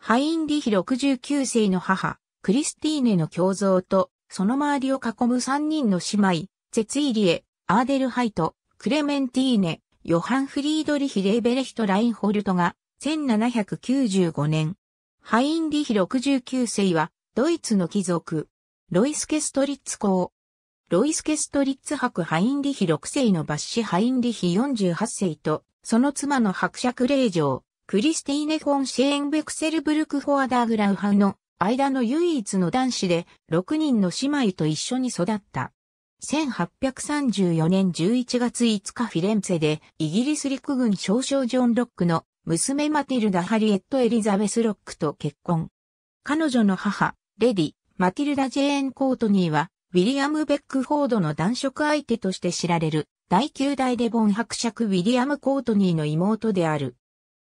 ハインリヒ69世の母、クリスティーネの胸像と、その周りを囲む3人の姉妹、ゼツイリエ、アーデルハイト、クレメンティーネ、ヨハン・フリードリヒ・レーベレヒト・ラインホルトが、1795年。ハインリヒ69世は、ドイツの貴族、ロイスケストリッツ公。ロイスケストリッツ伯ハインリヒ6世の抜ッハインリヒ48世と、その妻の伯爵令嬢、クリスティーネ・フォン・シェーンベクセルブルク・フォアダーグラウハウの間の唯一の男子で6人の姉妹と一緒に育った。1834年11月5日フィレンツェでイギリス陸軍少将ジョン・ロックの娘マティルダ・ハリエット・エリザベス・ロックと結婚。彼女の母、レディ、マティルダ・ジェーン・コートニーはウィリアム・ベックフォードの男色相手として知られる第9代デボン伯爵ウィリアム・コートニーの妹である。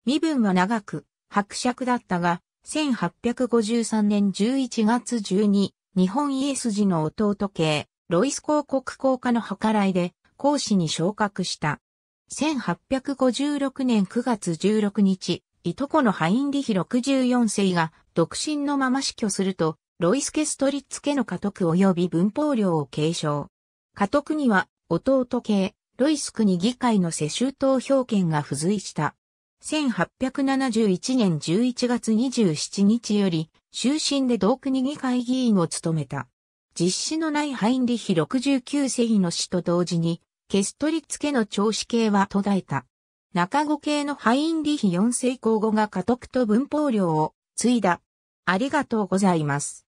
身分は長く、伯爵だったが、1853年11月12、日本イエス筋の弟系、ロイス公国公家の計らいで、公使に昇格した。1856年9月16日、いとこのハインリヒ64世が、独身のまま死去すると、ロイスケストリッツ家の家督及び文法領を継承。家督には、弟系、ロイス国議会の世襲投票権が付随した。1871年11月27日より、終身で同国議会議員を務めた。実施のないハインリヒ69世の死と同時に、ケストリツ家の長子系は途絶えた。中後系のハインリヒ4世公後が家督と文法量を継いだ。ありがとうございます。